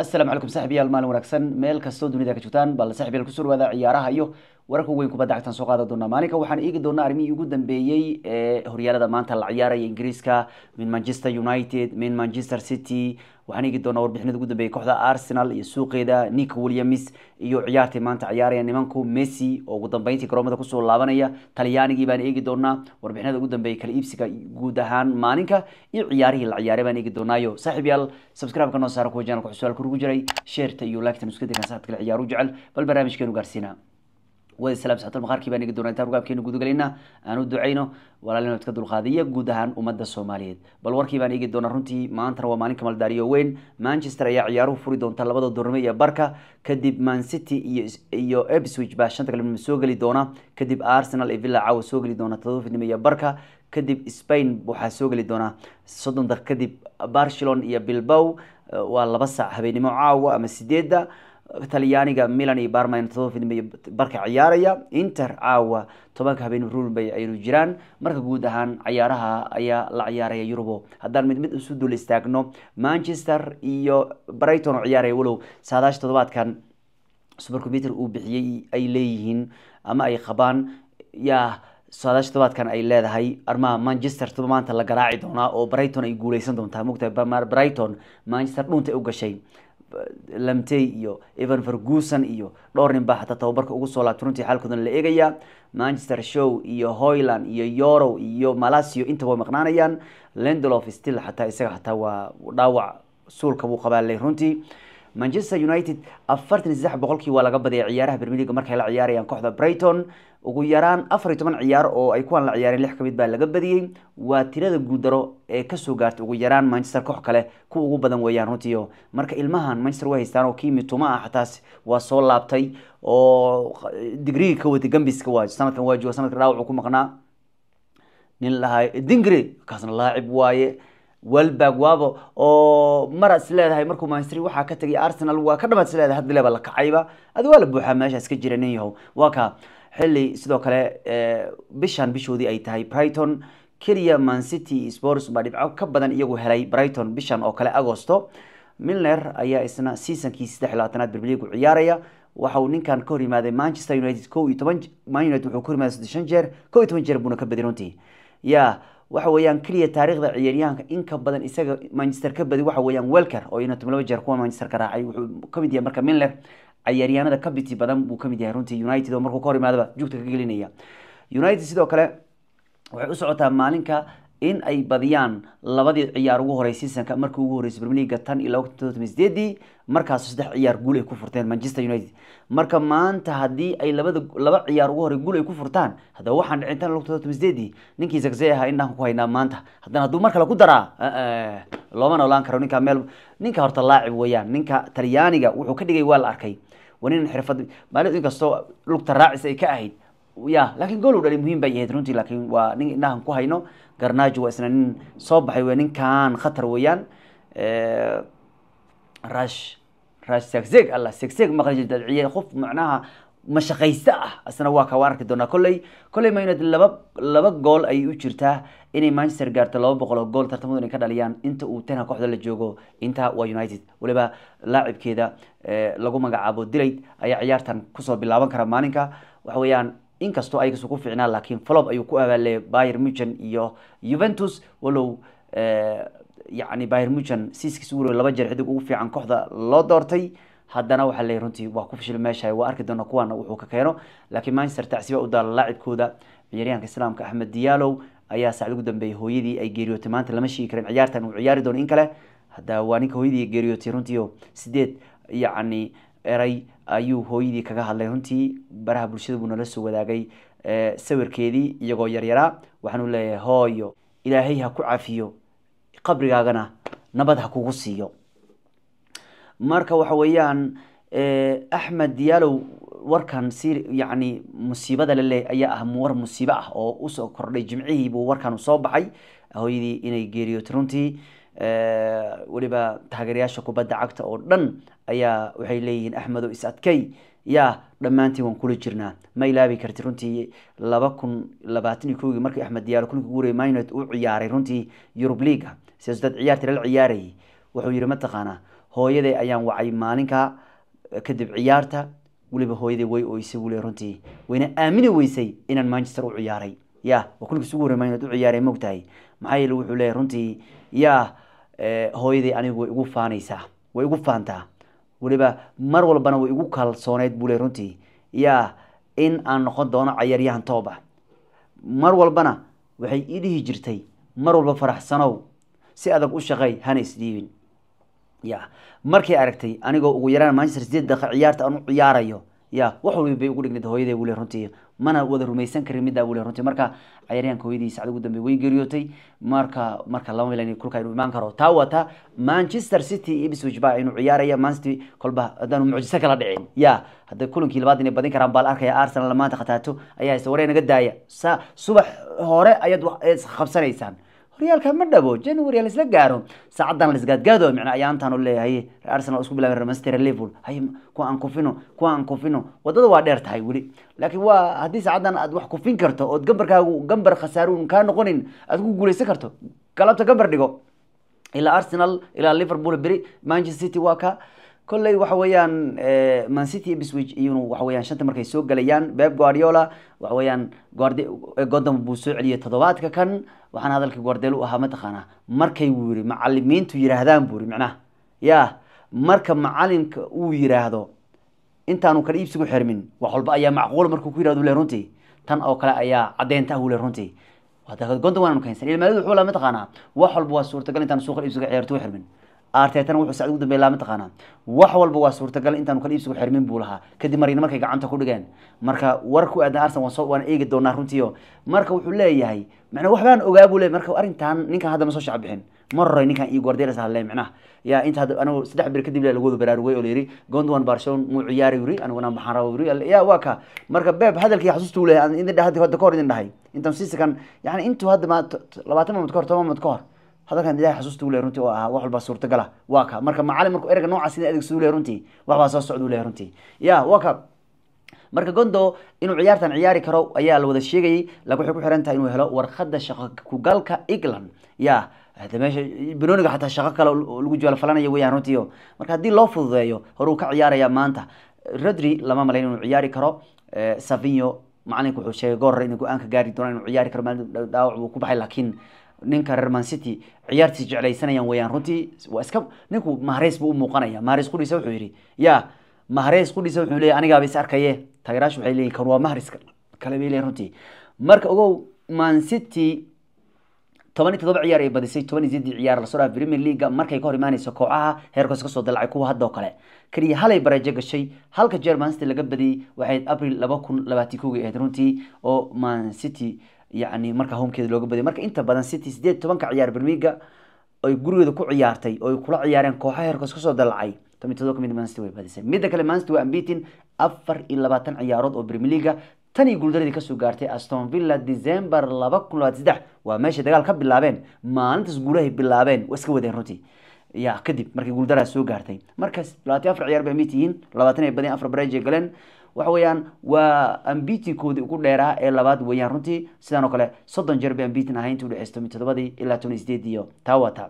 asalaamu calaykum saxib maalin wanaagsan meel kastoo dunida ka joogtaan bal saxib yaal kusoo dhawaada ciyaaraha iyo wararka weyn kubadda cagtan soo qaada doonaa maalinka waxaan eegi doonaa arrimihii ugu dambeeyey ee horyaalada maanta la ciyaaraya ingiriiska min manchester united min manchester city waxaan eegi doonaa warbixinada ugu dambeeyay kooxda arsenal iyo suuqeeda nick williams iyo ciyaartii maanta ciyaaraya nimanku messi oo ugu dambeyntii garoomada kusoo laabanaya talyaanigii baan eegi doonaa warbixinada ugu dambeeyay kala iibsiga guud ahaan maalinka iyo ciyaarihii la ciyaaray baan eegi doonaayo saaxiib subscribe-ka noo saara kuwa janalka xusuaal kurugu jiray sheerta iyo laagta nusgadikan saxadkale ciyaaru jecel bal barnaamijkeenu gaarsiina wada islaabsatal maqaarkii baan igi doona intaan rogaamkeena gudagelayna aan u duceyno walaalinood ka dulqaadaya guud ahaan ummadda soomaaliyeed bal warkii baan eegi doona runtii maantana waa maalin kamaldaariyo weyn manchester ayaa ciyaaruhu furi doonta labada dorme iyo barka kadib man city iyo ebswich baa shanta galabnimo soo geli doona kadib arsenal iyo villa caawa soo geli doona todoba fidnimo iyo barka kadib spain waxaa soo geli doona soddon daqiiq kadib barcelon iyo bilbow eh, waa laba saac habeenimo caawa ama sideedda talyaaniga milan iyo barman barka ciyaaraya inter caawa tobanka habeen runbay aynu jiraan marka guud ahaan cayaaraha ayaa la ciyaaraya yurubo haddaan mid mid isu dul istaagno manchester iyo brighton oo ciyaaraya walow saadaash toddobaadkan subercomputer uu bixiyey ay leeyihiin ama ay qabaan yaa saadaash toddobaadkan ay leedahay arrimaha manchester toba maanta la garaaci doonaa oo brighton ay guuleysan doontaa mogtahay brighton manchester dhunta u gashay lamtey iyo evan ferguson iyo dhowr nin baa xataa tababarka ugu soo laabta runtii xaalkoodana la eegayaa manchester show iyo hoyland iyo yorow iyo malasio intaba way maqnaanayaan lendlof still xataa isaga xataa waa dhaawac suulka buu qabaaley runtii manchester united afartan saddex boqolkii waa laga badiyay ciyaaraha bermiliga markay la ciyaarayaan kooxda brighton ugu yaraan afar iyo toban ciyaar oo ay kuwaan la ciyaareen lix kamid baa laga badiyey waa tirada guuldaro ee kasoo gaartay ugu yaraan manchester koox kale ku ugu badan weeyaan runtiio marka ilmahan manchester way haystaan oo kii mituma ah xataas waa soo laabtay oo digriga ka watay gambiska waa sanadkan waa jooga sanadka dhaawacu ku maqnaa nin lahaa dingre kaasna laacib waaye welberg waabo oo mara is leedahay markuu manstr waxaa ka tegay arsenal waa ka dhamaad is leedahay haddileeba la kacayba adi waa la buuxaa meeshaas ka jira nin waa ka xilli sidoo kale eh, bishan bishoodii ay tahay brighton keliya mancity sports baa dhibco ka badan iyagu helay brighton bishan oo kale agosto milner ayaa isna seasonkii saddex labaatanaad berbliigu ciyaaraya waxa uu ninkan ka hor yimaaday manchester united ko iyo toban man united wuxuu ka hor yimaaday soddon jeer ko iyo toban jeer buuna ka baday runtii ya waxa weyaan keliya taariikhda ciyaaryahanka inka badan isaga manchester ka badi waxa weyaan welker oo united laba jeer kuwa manchester ka raacay wuxuu ka mid yahay marka minler ciyaaryahanada kabiti badan buu kamid yahay runtii united oo markuu ka hor imaadaba juugta ka gelinaya united sidoo kale waxay u socotaa maalinka in ay badiyaan labadii ciyaar ugu horey seasonka markii ugu horreysay brmeliga tan iyo laba kun todobaatan sideedii markaas saddex ciyaar guul ay ku furteen manchester united marka maanta haddii ay labada laba ciyaar ugu horey guul ay ku furtaan haddaba waxaan dhicin tan laba kun sideedii ninkii zakzey ahaa indhaanka ku haynaa maanta haddana hadduu mar kale ku daraa eh, eh, looma noolaan karo ninka meel ninka horta laacib weeyaan ninka talyaaniga wuxuu ka dhigay waa la arkay waa xirfad maalin inkastoo lugta raacis ay ka ahayd ya laakiin gool u dhalay muhiim bay ahayd runtii laakiin waa nin ku hayno garnaajo waa isna nin soo baxay w ninkan khatar weeyaan rash rash segseg alla segseg maqli dadciye qof macnaha mashaqaysta ah isna waa ka waan arki doonaa kolley kolley man laba laba gool ayay u jirtaa inay manchester gaarto laba boqol oo gool tartamadu inay ka dhaliyaan inta uu tenha kooxda la joogo intaa waa united weliba laacibkeeda lagu magacaabo dilate ayaa ciyaartan kusoo bilaaban kara maalinka waxa weeyaan inkastoo ayagis ugu ficnaan laakiin folob ayuu ku abaaleeyay bayer mugen iyo juventus walow eh, yani bayer mugen siiskiis ugu laba jeer xidig ugu fiican kooxda loo doortay haddana waxaa leeyahy runtii waa ku fashil meesha waa arki doona kuwaana wuxuu ka keeno laakiin manchester tacsiba u daala laacibkooda ciyaaryahanka islaamka axmed diyaalow ayaa saacid ugu dambeeyay hooyadii ay geeriyootay maanta lama sheegi karin ciyaartan uu ciyaari doono in kale haddaa waa ninka hooyadii geeriyootay runtii sideed yacni eray ayuu hooyadii kaga hadlay runtii baraha bulshada buu nala soo wadaagay sawirkeedii iyagoo yaryaraa waxaanu leeyahay hooyo ilaahay ha ku cafiyo qabrigaagana nabad ha kugu siiyo marka waxa weeyaan axmed diyaalow warkan si yacni musiibada lale ayaa ah war musiibo ah oo usoo kordhay jimcihii buu warkan usoo baxay hooyadii inay geeriyootay runtii weliba taageerayaasha kubadda cagta oo dhan ayaa waxay leeyihiin axmedo is adkay yaa dhammaantiin waan kula jirnaa ma ilaabi karti runtii laba kun labaatan iyo kowgii markii axmed diyaalo kulanka ugu horeeyay minute uu ciyaaray runtii yurub leaga siyaasadeed ciyaartii lala ciyaarayay wuxuu yidhi mataqaanaa hooyaday ayaan wacay maalinka kadib ciyaarta weliba hooyaday way ooysay wule runtii wayna aamini weysay inaan manchester u ciyaaray ya kulki isugu horey mayn u ciyaaray moogtahay maxaa yeele wuxuu leeyay runtii ya eh, hooyaday anigu way igu faanaysaa way igu faantaa weliba mar walbana way igu kalsooneyd buu ley runtii ya in aan noqon doono cayaaryahan tooba ah. mar walbana waxay ii dhihi jirtay mar walba faraxsanow si adag u shaqay hana isdhiibin ya markay aragtay anigoo ugu yaraan manchester sideed daqa ciyaarta aan u ciyaarayo ya wax walba bay ugu dhignayd hooyadee weli runtii mana wada rumaysan karin middaa weli runtii marka ciyaryahanka hooyadiisa ugu dambe way geeriyootay marka marka lama milan kulka inuu imaan karo taa waa taa manchester city iyo biswich baa inuu ciyaaraya mancity kolba haddaanu mucjiso kala dhicin ya hadda kulankii labaad inay badin karaan baal arkaya arsenal maanta khataato ayaa haysta waree naga daaya sa subax hore ayaad eh, qabsanaysaan horyaalka ma dhabo january laisla gaaro saacadan laisgaadgaado micna ayaantaan u leeyahay arsenal isku bilaabay remaster level hay kuwa aan kufino kuwa aan kufino wadada waa dheer tahay weli laakiin waa haddii saacadan aad wax kufin karto ood gambarkaagu gambar khasaaruun kaa noqonin aad ku guuleysan karto galabta gambar dhigo ilaa arsenal ilaa liverpool beri manchester city waa ka kolley waxa weeyaan eh, mancity iyo biswich iyunu waxa weyaan shanta markay soo gelayaan beb guardiola waxa weeyaan eh, godon buu soo celiyay toddobaadka kan waxaana hadalka guardel u ahaa mataqaanaa markay wuu yiri macalimiintu yihaahdaan buu yiri macnaha ya marka macalimka uu yiraahdo intaanu kala iibsigu xirmin wax walba ayaa macquul markuu ku yirahdo le runtii tan oo kale ayaa caddeynta ahuu le runtii gondon waananu kaynsan ilmaalid wuxuu laa mataqaanaa wax walba waa suurtagal intaanu suuqa iibsiga ciyaartu xirmin artetana wuxuu sacd ugu dambey laa mataqaanaa wax walba waa suurtagal intaanu kala iibsigu xirmin buu lahaa kadib marina markay gacanta ku dhigeen marka war ku aadan arsenal waan soo waan eegi doonaa runtiio marka wuxuu leeyahay macnaa wax ogaa buu leeyay marka arrintan ninkan hadda ma soo shacab bixin mar horay ninkan iyo guardialas hadle macnaha yaa inta hadda anigu saddex bir kadib lagu wada baraarugay oo layidhi gondwan barcelona muu ciyaari yiri aniguna maxaan raba yiri ya waa ka marka beeb hadalkii xasuusta uu leeyahay idin hadda ka idin dhahay intaan siisikan yani intuu hadda ma labaatan maalmood ka toban maalmood ka hor hadalkan ilahay marka gondo inuu ciyaartan ciyaari karo ayaa la sheegayay lakin waxay ku inuu helo warqadda shaqo kugalka england ya meesha benoniga xataa shaqo kale lagu jaalfalanaya weyaan runtiio marka haddii loo fududeeyo horuu ka ciyaaraya maanta rodri lama malayn inuu ciyaari karo eh, savinyo macalinku wuxuu sheegay goor inuu go-aanka gaari doona inuu ciyaari karo maali dhaawac uu ku baxay laakiin ninka reer man city ciyaartiis jeclaysanayaan weeyaan runtii waa iska ninku mahreys buu u muuqanaya mahreys qudhiisa wuxuu yidhi yaa mahreys qudhiisa wuxuu leeyahy anigaaba is arkaye taageeraashu waxay leeyihin kan waa mahris kale bay leeyihin runtii marka ogow man city toban iyo toddoba ciyaar ay badisay toban iyo sidii ciyaar lasoo dhaaf premier leaga markay ka hor imaanayso kooxaha heerkoos kasoo dalacay kuwa haddoo kale keliya halay barajo gashay halka jerman city laga badiyey waxayd abril laba kun labaatan kowgii ahayd runtii oo man city yani markaa homkeeda looga badiy marka inta badan city sideed tobanka ciyaar bermiga ay gurigeeda ku ciyaartay oy kula ciyaareen kooxa heerkaas kasoo dalacay tomitadoo kamid ah manster way badisay midda kale manster waa ambitin afar iyo labaatan ciyaarood oo brimileaga tan guuldaradii kasoo gaartay aston villa december laba kun labaatan saddex waa meeshay dagaal ka bilaabeen maalintaas guulahay bilaabeen waa iska wadeen runtii ya kadib markay guuldaraas soo gaartay markaas labaatan afar ciyaar bay ambiit yihiin labaatan ay badeen afar baraaji galeen waxa weeyaan waa ambitikoodii ugu dheeraa ee labaad weeyaan runtii sidaan oo kale soddon jeer bay ambitin ahayn intuu dhexeys mi todobadii ilaa toban sideed iyo taa waa taa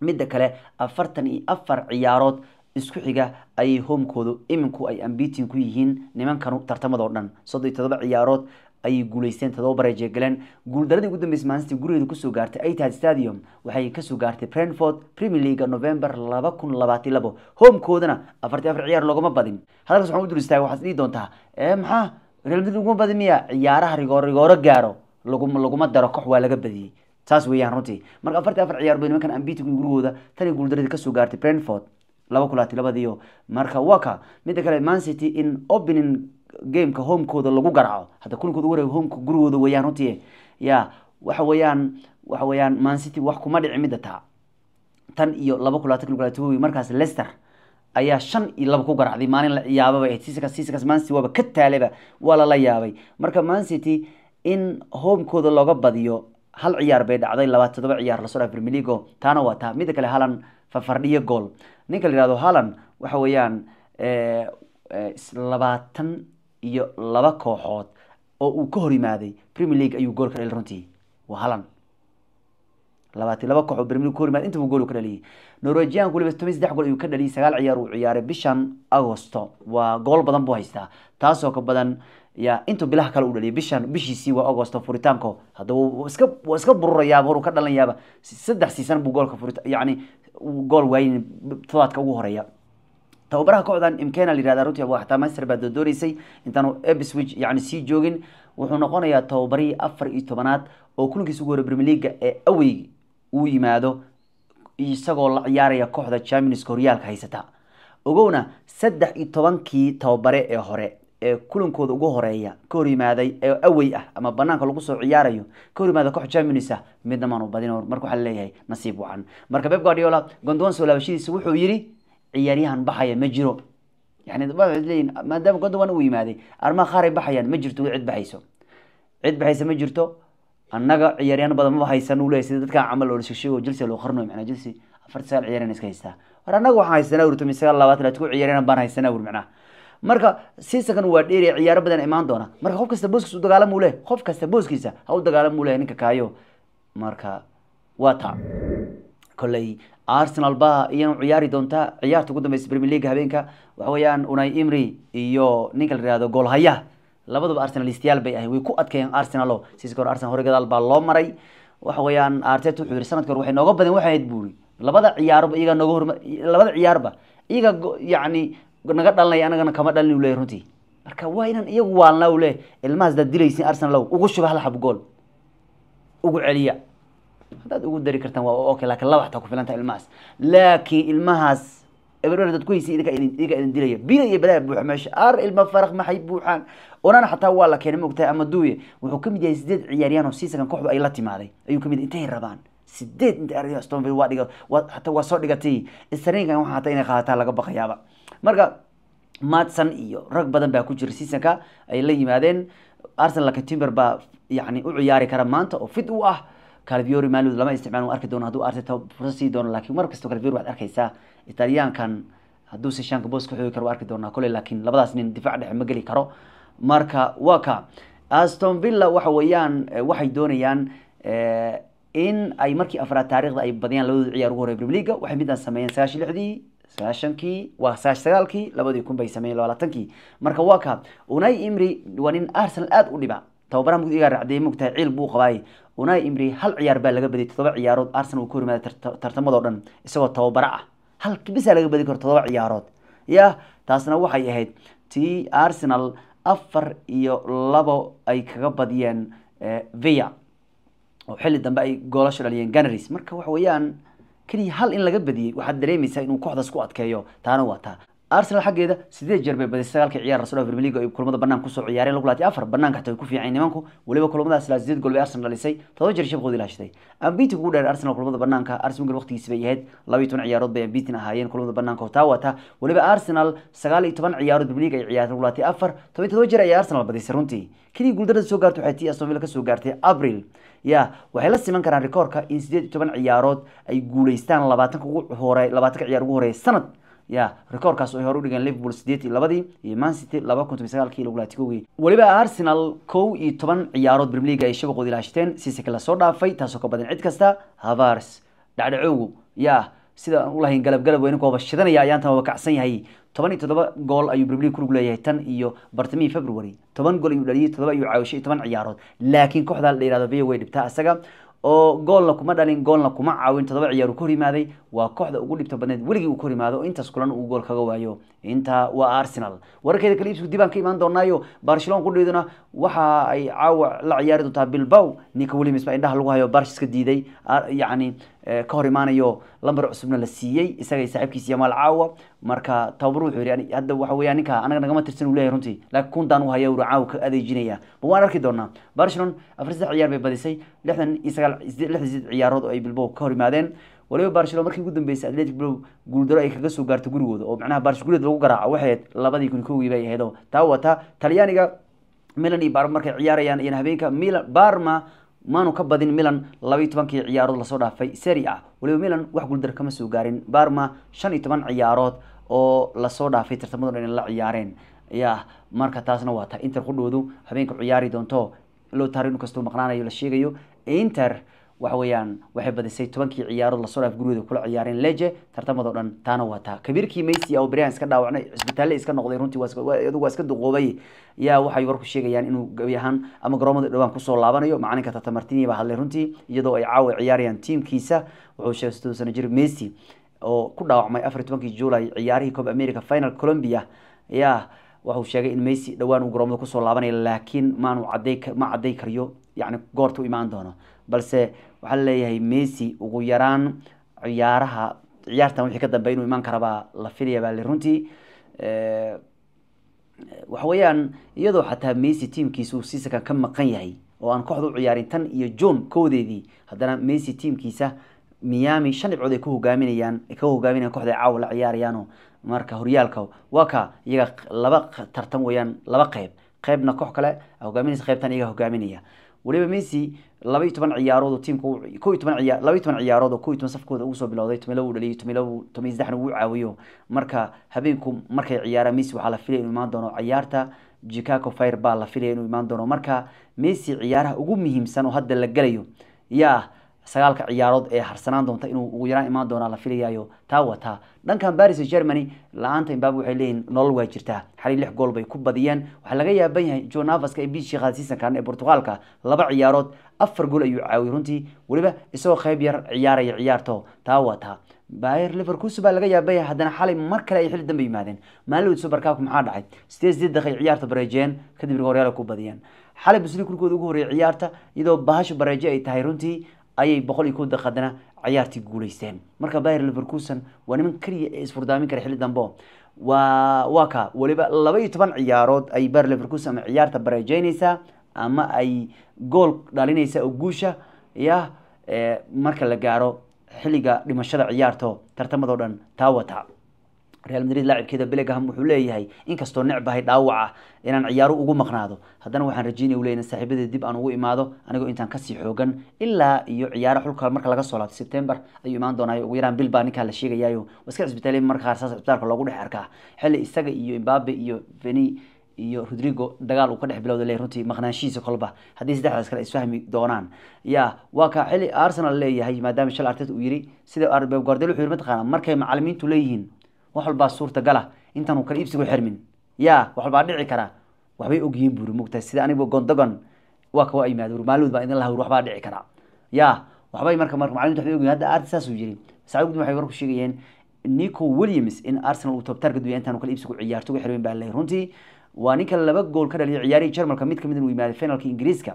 midda kale afartan iyo afar ciyaarood isku xiga ayay hoomkoodu iminku ay ambitin ku yihiin nimankanu tartamadoo dhan soddon iyo todoba ciyaarood ayay guuleysteen todoba baray jeegaleen guuldaradii ugu dambeysay maalintii gurigeeda kusoo gaartay aitad stadium waxay kasoo gaartay brentford premier league november laba kun labaatan labo homekoodana afartii afar ciyaar loogama badin hadalkaas waxaan u dul istaaga waxaad dhihi doontaa ee eh, maxaa real madrid uguma badin miya ciyaaraha rigoor rigooro gaaro laguma laguma daro koox waa laga badiyey saas weeyaan runtii marka afartii afar ciyaar bay nimankan ambitigu gurigooda tan guuldaradii kasoo gaartay brentford laba kulaati labadiyo marka waka mida kale mancity in opening gameka homekooda lagu garaco hadda kulankood wareg homeka gurigooda weyaan runtii ya waxa weyaan waxa weyaan mancity wax kuma dhici midda taa tan iyo laba kulaatan kilogalaatowi markaas lester ayaa shan iyo laba ku garacday maalin la ciyaababa ahayd siisakaas siisakaas mancity waaba ka taalayba waa lala yaabay marka mancity in homekooda looga badiyo hal ciyaar bay dhacday laba todoba ciyaar lasoo dhaaf premier taana waa taa midda kale halan fafardhiyo gool ninka la yihahdo halan waxa weeyaan islabaatan iyo laba kooxood oo uu ka hor yimaaday premier league ayuu gool ka dhali runtii waa halan labaatan laba kooxood premier league ka hor yimaaday intaba gool ka dhaliyay norwejiyaanku waliba toban saddex gool ayuu ka dhaliyay sagaal ciyaar uu ciyaaray bishan agosto waa gool badan buu haystaa taasoo ka badan ya intuu bilaha kale u dhaliyay bishan bishiisii waa agosto furitaanko haddaba iska waa iska bururayaaba horu ka dhalanayaaba saddex siisan buu goolka furit yacni gool waayin todobaadka ugu horeeya tababaraha kooxdan imkena la yihahda runtii waxtaa master baa doodoreysay intaanu ebswich yani sii joogin wuxuu noqonayaa tababarihii afar iyo tobanaad oo kulankiisa ugu hore brimier leaga ee awey uu yimaado isagoo la ciyaaraya kooxda chamins horyaalka haysata ogowna saddex iyo tobankii tababare ee hore ee kulankooda ugu horeeya ka hor yimaaday ee awey ah ama banaanka lagu soo ciyaarayo ka hor yimaada koox germanis ah midna maanu badin marka waxaa laleeyahay nasiib wacan marka beb guardiola gondwan wuxuu yidhi ciyaaryahan baxaya ma jiro yani leeyihin maadaama yimaaday arrimaha qaaray baxayaan ma jirto cid baxayso cid baxaysa ma jirto annaga ciyaaryaano badan maba haysan uu sida dadkan camal oo lasheeg jilsi loo qarno macnaa jilsi afarta sagaal ciyaaryaana iska haystaa war annaga waxaan haysanaa wuri sagaal labaatan laatku ciyaaryaana baan haysanaa wuri macnaha marka seasonkan waa dheeriya ciyaaro badan imaan doona marka qof kasta booskiisa u dagaalamuu leh qof kasta booskiisa ha u dagaalamuu leh ninka kaayo marka waa taa koley arsenal baa iyana ciyaari doontaa ciyaarta ugu dambeysa premier league habeenka waxa weeyaan unai imry iyo ninka la yihahdo goolhayaha labadaba arsenalistayaal bay ahayn way ku adkeeyeen arsenalo siska hore arsenal hore baa loo maray waxa weeyaan artet wuxuu yihi sanadka hore waxay nooga badan waxay ahayd buuri labada ciyaarba iyagaa nooga horma labada ciyaarba iyaga yacni naga dhalinaya anagana kama dhalin u runtii marka waa inaan iyagu waalnaa u leeyay dilaysin arsenalow ugu shuba hal xab ugu celiya haddaad ugu dari kartaan waa okay lakin laba xataa kufilanta ilmahaas laakiin ilmahaas eberwen hadaad ku idinka idin dilaya bila balaa buuxa meesha ar ilma farak maxay buuxaan onana xataa waa la keenay moogtahay ama duuye wuxuu kamid yahay sideed ciyaaryahan siisakan kooxdu ay la timaaday ayuu kamid intay rabaan sideed inta ar stonville waa dhiga waa waa soo dhigatay istareenkan waxa hataa inay qaadataa laga baqayaaba marka madson iyo rag badan baa ku jira seasonka ay la yimaadeen arsenalka timber baa yani u ciyaari kara maanta oo fid u ah calviori mal lama isticmaal arki doono hadduu arteta fursad sii doono lakin mar kasto calviori waxad arkaysaa italyaankan hadduu si shaanka xoogi karo arki doonaa kole laakiin labadaas nin difac dhexe ma geli karo marka waa ka aston villa waxa weeyaan eh, waxay doonayaan eh, in ay markii afraad taarikhda ay badiyaan labadooda ciyaar ugu horey premier leaga waxay midaan sameeyeen sagaashan lixdii sagaashankii waa sagaashan sagaalkii labadii kun bay sameeyeen labaatankii marka waa ka unai imri waa nin arsenal aada u dhiba tababara mugd igaa raacdiyay mugtahay ciil buu qabaay unai imri hal ciyaar baa laga badiyay todoba ciyaarood arsenal uu ku hormaada tartamado dhan isagoo tababaro ah hal kibisaa laga badi karo todoba ciyaarood yah taasna waxay ahayd tii arsenal afar iyo labo ay kaga badiyeen eh, via oo xilli dambe ay goolasho dhaliyeen ganaris marka waxa weeyaan keliya hal in laga badiyey waxaad dareemaysaa inuu kooxdaas ku adkeeyo taana waa taa arsenal xaggeeda sideed jeer bay badisay sagaalka ciyaar rasul premier league ay kulamada banaanka kusoo ciyaareen lagu laatay afar banaanka xataa ku fiican nimanku waliba kulamadaas ilaa sideed gool bay arsenal dhalisay todoba jeer shabaqoodi laashtay ambiiti ugu dheer arsenal kulamada banaanka arsenal waqtigiisa bay ahayd laba iyo toban ciyaarood bay ambiitin ahaayeen kulamada banaanka taa waata waliba arsenal sagaal iyo toban ciyaarood premier league ay ciyaareen lagu laatay afar toban todoba jeer ayay arsenal badisay runtii kadii guuldarada soo gaartay waxay tii aston villa kasoo gaartay abril ya waxay la siman karaan rikoorka in sideed iyo toban ciyaarood ay guuleystaan labaatanka ugu hore labaatanka ciyaar ugu horeeya sanad ya rekoorkaas ay hore udhigeen liverpool sideed iyo labadii iyo mancity laba kun sagaalkii lagu laati weliba arsenal kow iyo toban ciyaarood primeliga ay shabaqood ilaashteen siseke soo dhaafay taasoo ka badan cid kasta havars dhacdhacowgu ya sida ulahayn galab galab weyniku waba shidanaya ayaantana waba kacsan yahay toban iyo todoba gool ayuu briblig kurig leeyahay tan iyo bartamihii february toban gool ayuu dhaliyay toddoba ayuu caawishey toban ciyaarood laakiin kooxda la yihahdo biya way dhibtaa isaga oo goolna kuma dhalin goolna kuma caawin todoba ciyaar uu ka hor yimaaday waa kooxda ugu dhibta badneed weligii uu ka hor yimaado oo intaas kulan uu gool kaga waayo intaa waa arsenal wararkeeda kale ibsku dibaan ka imaan doonaayo barcelona kudheeduna waxa ay caawa la ciyaari doontaa bilbow ninka williams baa indhaha lagu hayo barshiska diiday yacni ka hor imaanayo lamber cusubna la siiyey isagay saaxiibkiisa yamaal caawa marka tababar wuxuu yidhi hadda waxa weeyaa ninka anaga nagama tirsan uu leeyahay runtii laakiin kundaan uu haya ura caawa ka adeejinaya ma waan arki doonaa barcelon afar saddex ciyaar bay badisay lixdan iyo sagaal lixdan sideed ciyaarood oo ay bilbow ka hor imaadeen waliba barcelona markii ugu dambeysay atletic blow guuldaro ay kaga soo gaarto gurigooda oo macnaha baarsho guuleed lagu garaaco waxayd labadii kun kowgii bay ahayd oo taa wataa talyaaniga milan iyo barma markay ciyaarayaan iyana habeenka milan barma maanu ka badin milan labaiy tobankii ciyaarood lasoo dhaafay seria ah waliba milan wax guuldar kama soo gaarin barma shan iyo toban ciyaarood oo lasoo dhaafay tartamado dhan la ciyaareen ya marka taasna waa ta inter ku dhoodu habeenka ciyaari doonto loo taariin kastoo maqnaanayo la sheegayo inter waxa weeyaan waxay badisay tobankii ciyaarood lasoo dhaaf gurigooda kula ciyaareen leje tartamadoo dhan taana waa taa kabiirkii maysi oo baryahan iska dhaawacnay cisbitaalle iska noqday runtii adigu waa iska duqoobay yaa waxay warku sheegayaan inuu gabi ahaan ama garoomada dhowaan kusoo laabanayo macalinka tatamartini baa hadlay runtii iyadoo ay caawa ciyaarayaan tiimkiisa wuxuu sheegay sidoo sana jir messi oo ku dhaawacmay afar tobankii juulay ciyaarihii coob america final colombia yaa wuxuu sheegay in messi dhowaan uu garoomada kusoo laabanaya laakiin maanu caday ma caday kariyo yacni goorta u imaan doono balse waxaa laleeyahay messi ugu yaraan ciyaaraha ciyaartan wixii ka dambeya inuu imaan karabaa la filaya baa le runtii eh, waxa weeyaan iyadoo xataa messi tiamkiisa uu seasonkan ka maqan yahay oo aan kooxda u ciyaarin tan iyo john koodeedii haddana messi tiamkiisa miami shan dhibcood ay ka hogaaminayaan ka hogaaminayan kooxda caawa la ciyaarayaano marka horyaalka waa ka iyaga laba tartan weeyaan laba qeyb qeybna koox kale hogaaminaysa qeybtan iyaga hogaaminaya waliba messi labaiyo toban ciyaarood tiimka ko iyo toban ciya laba iyo toban ciyaarood oo ko iyo toban safkooda ugu soo bilowday toban laba u dhaliyo toban laba saddexna wuu caawiyo marka habeenku markay ciyaaraan messi waxaa la filaya inuu imaan doono ciyaarta chicago fire baa la filaya inuu imaan doono marka messi ciyaaraha ugu muhiimsan oo hadda la gelayo yaa sagaalka ciyaarood ee harsanaan doonta inuu ugu yaraan imaan doonaa la filayaayo taa wataa dhankan baris germany la-aanta imbaab waxay leeyihin nolol waa jirtaa xali lix gool bay ku badiyeen waxaa laga yaaban yahay jonavaska ee biis sheekhaada siisankan ee bortuqaalka laba ciyaarood afar gool ayuu caawiy runtii weliba isagoo qayb yar ciyaaraya ciyaarto taa wataa bayer livercus baa laga yaabayahay haddana xalay mar kale ay xili dambe yimaadeen maalin subarkaabku maxaa dhacay sideed sideed daqiiq ciyaarta bareejeen kadib rigooryaal ku badiyeen xalay muslim kulkooda ugu horreeyay ciyaarta iyadoo bahasha bareeje ay tahay runtii ayay boqol iyo kowda haddana ciyaartii guuleysteen marka bayer leverkuson waa niman keliya ee isfurdaamin kara xilli dambo waa waa ka waliba laba iyo toban ciyaarood ay bayer leverkuson ama ciyaarta bareejeynaysaa ama ay gool dhalinaysa oo guusha ya eh, marka la gaaro xilliga dhimashada ciyaarto tartamadoo dhan taa wata real madrid laacibkeeda belgham wuxuu leeyahay inkastoo necbahay dhaawac ah, inaan ciyaaru ugu maqnaado haddana waxaan rajeynaya u leeyahay saaxiibada dib aan ugu imaado anigoo intaan kasii xoogan ilaa iyo ciyaaro xulka marka laga soo laabto september ayuu imaan doonaayo ugu yaraan bil ninkaa la sheegayayo waa iska cisbitaaliya marka qaar saas cisbitaalka loogu dhex arkaa xilli isaga iyo imbabe iyo veni iyo rodrigo dagaal uu ka dhex bilowda le runtii maqnaanshihiisa kolba haddii saddexdaas kale isfahmi doonaan ya waa ka xilli arsenal leeyahay maadaama shal artet uu yiri sida beb wuxuu yiri mataqaana markay macalimiintu leeyihiin wax walbaa suurtagal ah intaan uu kala iibsigu xirmin yaa wax walbaa dhici karaa waxbay ogyihiin buuri mogtaa sida anigu gondogon waa kawa yimaada maalmood baa idin lahawr waxbaa dhici karaa yaa waxbay marka marka macalimiintu waxbay ogyihiin hadda aarti saasuu yiri sacuudi waxay warku sheegayeen nico williams in arsenal uu tabtaarka duya intaan uu kala iibsigu ciyaarto ugu xirmin baa leeyahay runtii waa ninka laba gool ka dhaliyay ciyaarihii jarmalka mid kamid uu yimaaday finalka ingiriiska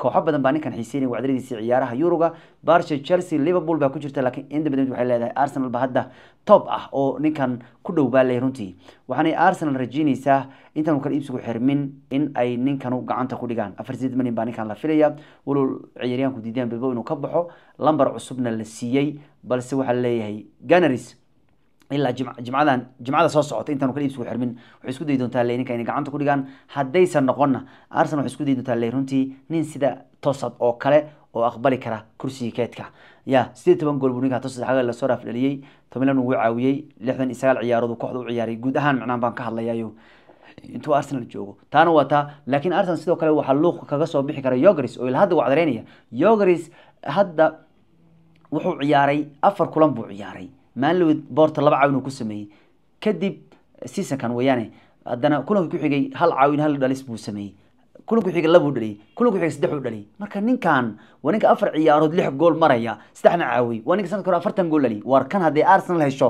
kooxo badan baa ninkan xiiseynaya wacdadiisa ciyaaraha Yuruga Barca Chelsea Liverpool baa ku jirta laakiin inta badan waxay leedahay Arsenal baa hadda top ah oo ninkan ku dhow baa leeyahay runtii waxaana Arsenal rajeynaysaa intaan kala iibsigu xirmin in ay ninkan u gacanta ku dhigaan 400 milyan baa ninkan la filaya walul ciyaaryahanku diideen bilbow inuu ka baxo lambar cusubna la siiyay balse waxa leeyahay Gunners ilaa jimcadan jimcada soo socota intaan kala iibsigu xirmin waxay isku dayi doontaa le inay gacanta ku dhigaan haddaysan noqonna arsenal waxay isku dayi doontaa le runtii nin sida tosad oo kale oo aqbali kara kursiga keedka ya sideed toban gool buu ninkaa tosa xaga lasoo dhaaf dhaliyey tomilan ugu caawiyey lixdan iyo sagaal ciyaarood uu kooxda u ciyaaray guud ahaan macnaha baan ka hadlayayo intuu arsenal joogo taana waa taa laakiin arsenal sidoo kale waxaa luuqa kaga soo bixi kara yogaris oo ilaa hadda waa yogaris hadda wuxuu ciyaaray afar kulan buu ciyaaray maalin weyd boorta laba caawin uu ku sameeyey kadib eh, seasonkan weyaane haddana kulanka ku xigay hal caawin hal dhalis buu sameeyey kulanka kuxiga labuu dhaliyey kulanka kuxiga saddexuu dhaliyey marka ninkan waa ninka afar ciyaarood lix gool maraya saddexna caawiyey waa ninka sanadka hore afartan gool dhaliyey war kan haddii Arsenal hesho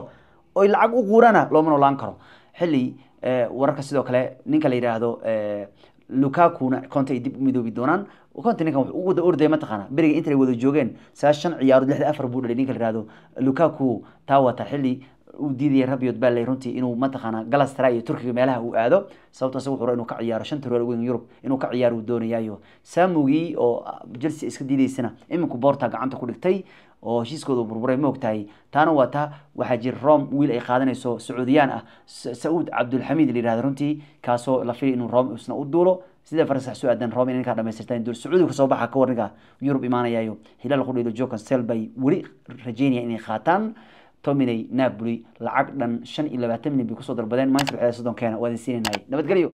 oy lacag u guurana looma noolaan karo xilli eh, wararka sidoo kale ninka la yidhaahdo eh, lukaakuna konta dib u midoobi doonaan konta ninkan wuxuu ugu wada orday mataqaana beriga intay wada joogeen sagaashan ciyaarood lixda afar buu dhalay ninka la yihahdo lukaaku taa wata xilli وديدي ربيوت بالله رنتي إنه متقنا جلس تراي تركيا مالها وقعدوا صوتا سووا حرا إنه كعيار عشان تروى وين يوروب إنه كعيار ودوني يايو ساموي أو جلس إسكدي دي السنة إما كبارتا عن تقولك oo heshiiskooda burburay moog tahay taana waa taa waxaa jir rome wiil ay qaadanayso sacuudiyaan ah sauud cabdulxamiid layihahda runtii kaasoo la filay inuu rome isna u duulo sida farasax soo aadan rome in ninkaa dhamaystirtaan duul sacuudiga kasoo baxa ka warniga yurub imaanayaayo hilaal qudhiido jokan sel bay weli rajeynaya inay qaataan tominey napoli lacag dhan shan iyo labaatan milyan bay kusoo darbadeen manchester waxay soddon keena waa idin siinaynahay nabadgelyo